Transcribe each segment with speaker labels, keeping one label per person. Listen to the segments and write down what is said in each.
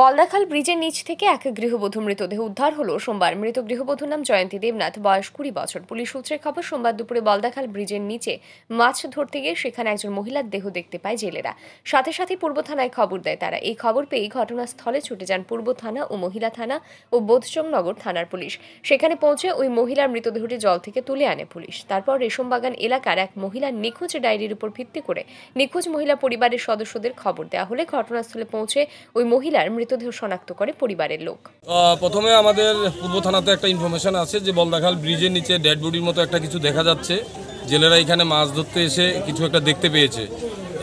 Speaker 1: বলদাখাল ব্রিজের নিচ থেকে এক গৃহবধূ মৃতদেহ উদ্ধার হলো সোমবার মৃত গৃহবধূ নাম জয়ন্তী দেবনাথ বয়স কুড়ি বছর পুলিশ সূত্রে খবর সোমবার দুপুরে বলদাখাল ব্রিজের নিচে মাছ ধরতে গিয়ে সেখানে একজন মহিলার দেহ দেখতে পায় জেলেরা সাথে সাথে পূর্ব থানায় খবর দেয় তারা এই খবর পেয়ে ঘটনাস্থলে ছুটে যান পূর্ব থানা ও মহিলা থানা ও বোধচংনগর থানার পুলিশ সেখানে পৌঁছে ওই মহিলার মৃতদেহটি জল থেকে তুলে আনে পুলিশ তারপর রেশমবাগান এলাকার এক মহিলার নিখোঁজ ডায়েরির উপর ভিত্তি করে নিখোঁজ মহিলা পরিবারের সদস্যদের খবর দেওয়া হলে ঘটনাস্থলে পৌঁছে ওই মহিলার মৃতদেহ শনাক্ত করে পরিবারের লোক
Speaker 2: প্রথমে আমাদের পূর্ব থানাতে একটা ইনফরমেশন আছে যে বলদাখাল ব্রিজের নিচে ডেড বডির মতো একটা কিছু দেখা যাচ্ছে জেলেরা এখানে মাছ ধরতে এসে কিছু একটা দেখতে পেয়েছে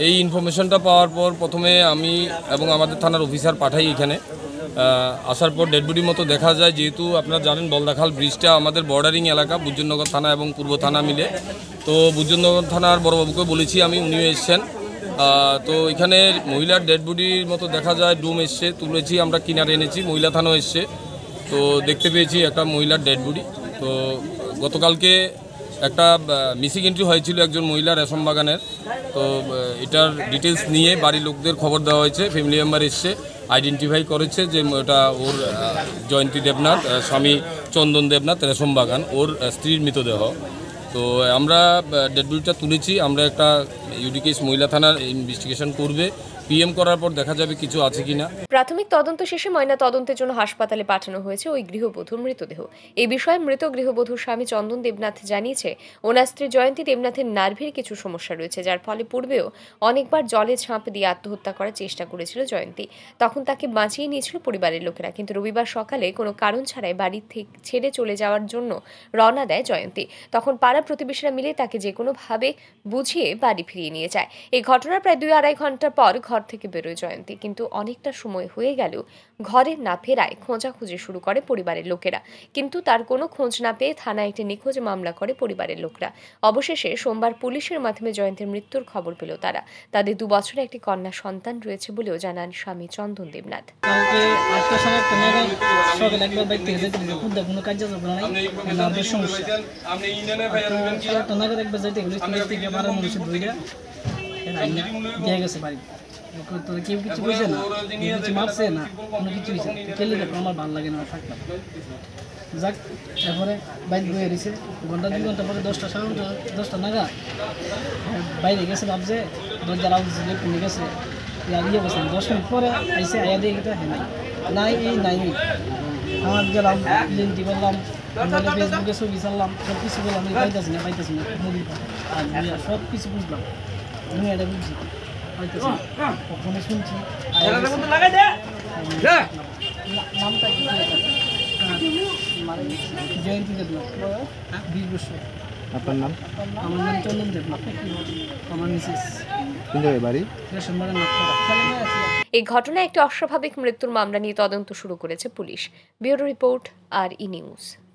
Speaker 2: এই ইনফরমেশনটা পাওয়ার পর প্রথমে আমি এবং আমাদের থানার অফিসার পাঠাই এখানে আসার পর বডির মতো দেখা যায় যেহেতু আপনারা জানেন বলদাখাল ব্রিজটা আমাদের বর্ডারিং এলাকা বুজুনগর থানা এবং পূর্ব থানা মিলে তো বুজুনগর থানার বড়বাবুকে বলেছি আমি উনিও এসছেন তো এখানে মহিলার ডেড বডির মতো দেখা যায় ডুম এসছে তুলেছি আমরা কিনারে এনেছি মহিলা থানাও এসছে তো দেখতে পেয়েছি একটা মহিলার ডেড বডি তো গতকালকে একটা মিসিং এন্ট্রি হয়েছিল একজন মহিলা রেশম বাগানের তো এটার ডিটেলস নিয়ে বাড়ির লোকদের খবর দেওয়া হয়েছে ফ্যামিলি মেম্বার এসছে আইডেন্টিফাই করেছে যে ওটা ওর জয়ন্তী দেবনাথ স্বামী চন্দন দেবনাথ রেশম বাগান ওর স্ত্রীর মৃতদেহ তো আমরা ডেড তুলেছি আমরা একটা ইউডিকেস মহিলা থানার ইনভেস্টিগেশন করবে পিএম করার পর দেখা যাবে কিছু আছে কিনা
Speaker 1: প্রাথমিক তদন্ত শেষে ময়না তদন্তের জন্য হাসপাতালে পাঠানো হয়েছে ওই গৃহবধূর মৃতদেহ এই বিষয়ে মৃত গৃহবধূর স্বামী চন্দন দেবনাথ জানিয়েছে ওনার স্ত্রী জয়ন্তী দেবনাথের নার্ভের কিছু সমস্যা রয়েছে যার ফলে পূর্বেও অনেকবার জলে ঝাঁপ দিয়ে আত্মহত্যা করার চেষ্টা করেছিল জয়ন্তী তখন তাকে বাঁচিয়ে নিয়েছিল পরিবারের লোকেরা কিন্তু রবিবার সকালে কোনো কারণ ছাড়াই বাড়ি থেকে ছেড়ে চলে যাওয়ার জন্য রওনা দেয় জয়ন্তী তখন পাড়া প্রতিবেশীরা মিলে তাকে যে কোনোভাবে বুঝিয়ে বাড়ি ফিরিয়ে নিয়ে যায় এই ঘটনার প্রায় দুই আড়াই ঘন্টা পর ঘর ঘর থেকে বেরোয় জয়ন্তী কিন্তু অনেকটা সময় হয়ে গেল ঘরে না ফেরায় খোঁজাখুঁজি শুরু করে পরিবারের লোকেরা কিন্তু তার কোনো খোঁজ না পেয়ে থানায় একটি নিখোঁজ মামলা করে পরিবারের লোকরা অবশেষে সোমবার পুলিশের মাধ্যমে জয়ন্তীর মৃত্যুর খবর পেল তারা তাদের দু বছরে একটি কন্যা সন্তান রয়েছে বলেও জানান স্বামী চন্দন দেবনাথ
Speaker 2: সমস্যা দিয়ে গেছে বাড়ি কেউ কিছু বুঝে না কিছু মাপছে না কোনো কিছু হয়েছে খেলে দেখো আমার ভালো লাগে না থাকলাম যাক তারপরে বাইক বয়ে রয়েছে ঘন্টা দুই ঘন্টা পরে দশটা সাড়ে দশটা নাগা বাইরে গেছে ভাবছে দরজা লাগছে কমে গেছে ইয়ে বসে দশ মিনিট পরে আইসে আয়া দিয়ে গেটা হ্যাঁ নাই এই নাই আমার গেলাম লিঙ্কি বললাম ফেসবুকে ছবি চাললাম সব কিছু বললাম পাইতেছি না পাইতেছি না মুভি আর সব কিছু বুঝলাম আমি এটা বুঝছি এই ঘটনায়
Speaker 1: একটি অস্বাভাবিক মৃত্যুর মামলা নিয়ে তদন্ত শুরু করেছে পুলিশ ব্যুরো রিপোর্ট আর ইনিউজ